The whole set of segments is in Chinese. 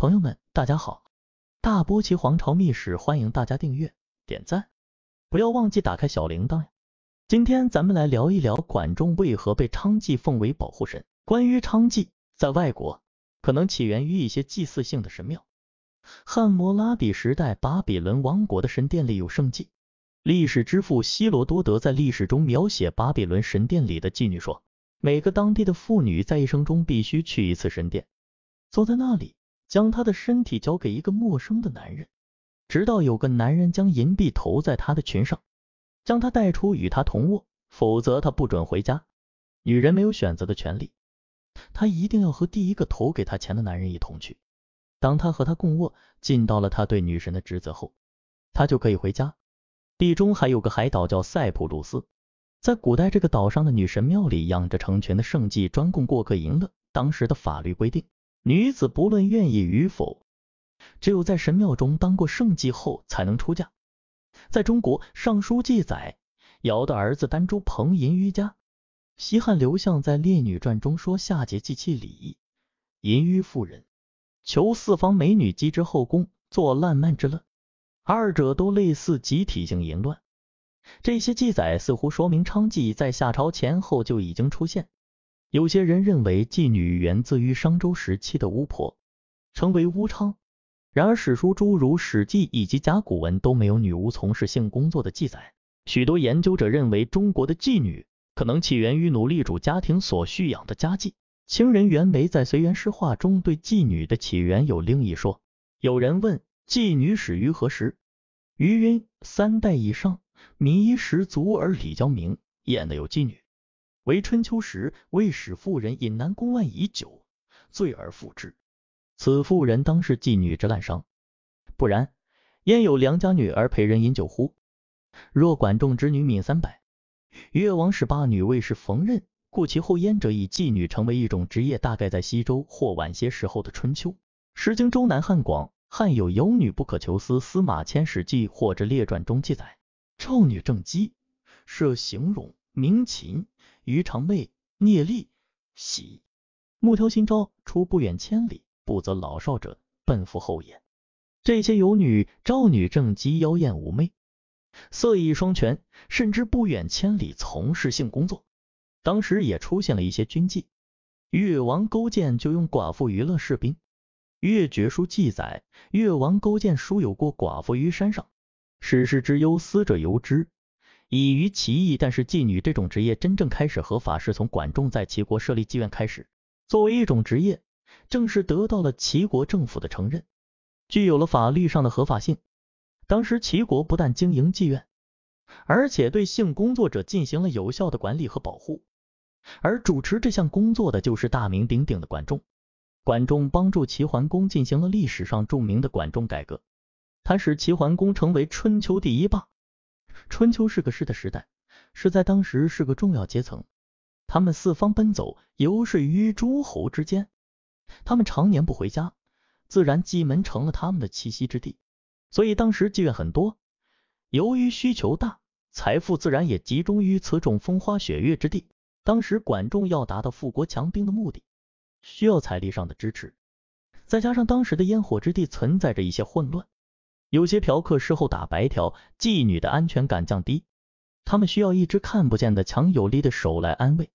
朋友们，大家好！大波奇皇朝秘史，欢迎大家订阅、点赞，不要忘记打开小铃铛呀。今天咱们来聊一聊管仲为何被昌妓奉为保护神。关于昌妓在外国可能起源于一些祭祀性的神庙。汉谟拉比时代，巴比伦王国的神殿里有圣祭。历史之父希罗多德在历史中描写巴比伦神殿里的妓女说，每个当地的妇女在一生中必须去一次神殿，坐在那里。将她的身体交给一个陌生的男人，直到有个男人将银币投在她的裙上，将她带出与他同卧，否则她不准回家。女人没有选择的权利，她一定要和第一个投给她钱的男人一同去。当她和他共卧，尽到了她对女神的职责后，她就可以回家。地中还有个海岛叫塞浦路斯，在古代这个岛上的女神庙里养着成群的圣妓，专供过客淫乐。当时的法律规定。女子不论愿意与否，只有在神庙中当过圣祭后才能出嫁。在中国，上书记载，尧的儿子丹朱、彭淫于家；西汉刘向在《列女传》中说，夏桀祭器礼淫于妇人，求四方美女，积之后宫，作烂漫之乐。二者都类似集体性淫乱。这些记载似乎说明娼妓在夏朝前后就已经出现。有些人认为妓女源自于商周时期的巫婆，称为巫娼。然而，史书诸如《史记》以及甲骨文都没有女巫从事性工作的记载。许多研究者认为，中国的妓女可能起源于奴隶主家庭所蓄养的家妓。清人袁枚在《随园诗话》中对妓女的起源有另一说。有人问，妓女始于何时？余云三代以上，民食足而礼教明，演的有妓女？为春秋时魏使妇人饮南宫外以酒醉而复之，此妇人当是妓女之滥觞，不然焉有良家女儿陪人饮酒乎？若管仲之女闵三百，越王使八女为士缝纫，故其后焉者以妓女成为一种职业。大概在西周或晚些时候的春秋，《诗经·周南·汉广》“汉有游女，不可求思”，司马迁《史记》或者列传中记载，少女正姬是形容名琴。余长妹聂丽喜，目挑新招，出不远千里，不择老少者，奔赴后也。这些游女、赵女正姬妖艳妩媚，色艺双全，甚至不远千里从事性工作。当时也出现了一些军妓，越王勾践就用寡妇娱乐士兵。《越绝书》记载，越王勾践书有过寡妇于山上，史事之忧思者游之。以于其意，但是妓女这种职业真正开始合法是从管仲在齐国设立妓院开始。作为一种职业，正是得到了齐国政府的承认，具有了法律上的合法性。当时齐国不但经营妓院，而且对性工作者进行了有效的管理和保护。而主持这项工作的就是大名鼎鼎的管仲。管仲帮助齐桓公进行了历史上著名的管仲改革，他使齐桓公成为春秋第一霸。春秋是个士的时代，是在当时是个重要阶层，他们四方奔走，游说于诸侯之间，他们常年不回家，自然蓟门成了他们的栖息之地，所以当时妓院很多，由于需求大，财富自然也集中于此种风花雪月之地。当时管仲要达到富国强兵的目的，需要财力上的支持，再加上当时的烟火之地存在着一些混乱。有些嫖客事后打白条，妓女的安全感降低，他们需要一只看不见的强有力的手来安慰。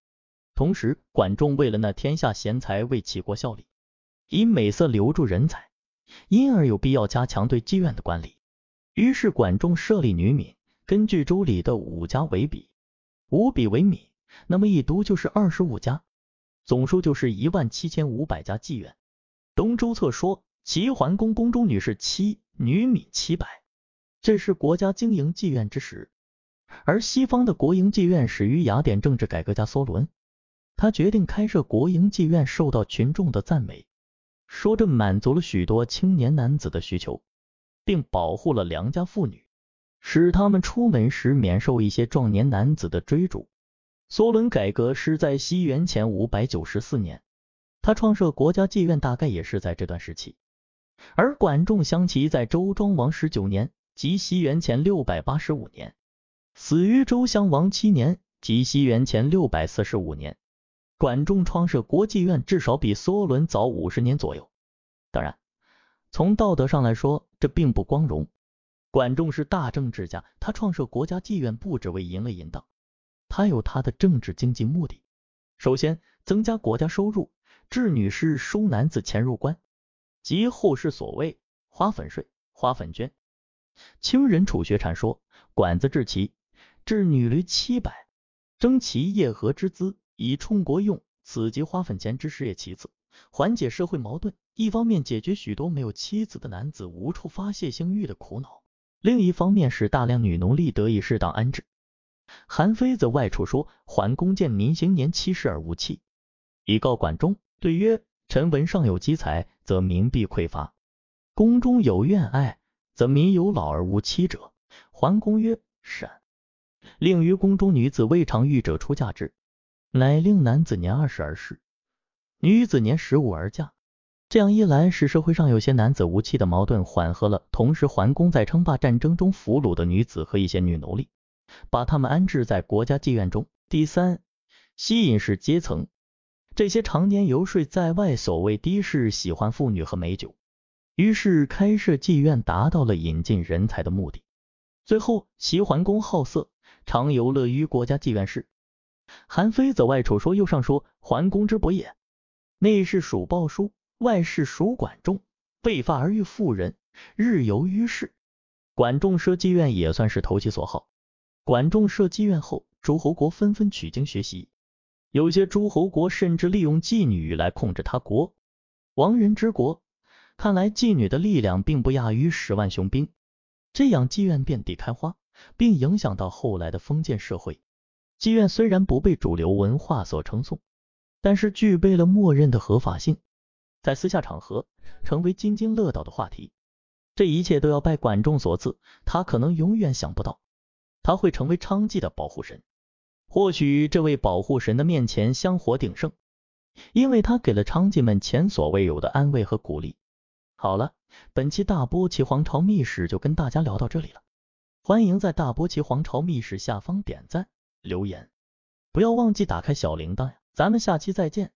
同时，管仲为了那天下贤才为齐国效力，以美色留住人才，因而有必要加强对妓院的管理。于是，管仲设立女敏，根据《周礼》的五家为比，五比为米，那么一读就是二十五家，总数就是一万七千五百家妓院。《东周策》说，齐桓公宫中女是七。女米七百，这是国家经营妓院之时。而西方的国营妓院始于雅典政治改革家梭伦，他决定开设国营妓院，受到群众的赞美，说这满足了许多青年男子的需求，并保护了良家妇女，使他们出门时免受一些壮年男子的追逐。梭伦改革是在西元前五百九十四年，他创设国家妓院，大概也是在这段时期。而管仲相齐在周庄王十九年，即西元前六百八十五年，死于周襄王七年，即西元前六百四十五年。管仲创设国际院，至少比梭伦早五十年左右。当然，从道德上来说，这并不光荣。管仲是大政治家，他创设国家妓院，不只为淫了淫荡，他有他的政治经济目的。首先，增加国家收入，智女士收男子钱入关。即后世所谓花粉税、花粉捐。清人褚学禅说，管子治齐，治女闾七百，征其业和之资，以充国用。此即花粉钱之事也。其次，缓解社会矛盾，一方面解决许多没有妻子的男子无处发泄性欲的苦恼，另一方面使大量女奴隶得以适当安置。韩非子外出说，桓公见民行年七十而无妻，以告管仲，对曰。臣闻上有积财，则民必匮乏；宫中有怨爱，则民有老而无妻者。桓公曰：“善。”令于宫中女子未尝遇者出嫁之，乃令男子年二十而仕，女子年十五而嫁。这样一来，使社会上有些男子无妻的矛盾缓和了。同时，桓公在称霸战争中俘虏的女子和一些女奴隶，把他们安置在国家妓院中。第三，吸引式阶层。这些常年游说在外，所谓的士喜欢妇女和美酒，于是开设妓院，达到了引进人才的目的。最后，齐桓公好色，常游乐于国家妓院室。韩非子外丑说右上说，桓公之博也，内事属鲍叔，外事属管仲，被发而遇妇人，日游于市。管仲设妓院也算是投其所好。管仲设妓院后，诸侯国纷纷取经学习。有些诸侯国甚至利用妓女来控制他国，亡人之国。看来妓女的力量并不亚于十万雄兵。这样，妓院遍地开花，并影响到后来的封建社会。妓院虽然不被主流文化所称颂，但是具备了默认的合法性，在私下场合成为津津乐道的话题。这一切都要拜管仲所赐，他可能永远想不到，他会成为娼妓的保护神。或许这位保护神的面前香火鼎盛，因为他给了娼妓们前所未有的安慰和鼓励。好了，本期大波奇皇朝秘史就跟大家聊到这里了，欢迎在大波奇皇朝秘史下方点赞留言，不要忘记打开小铃铛呀，咱们下期再见。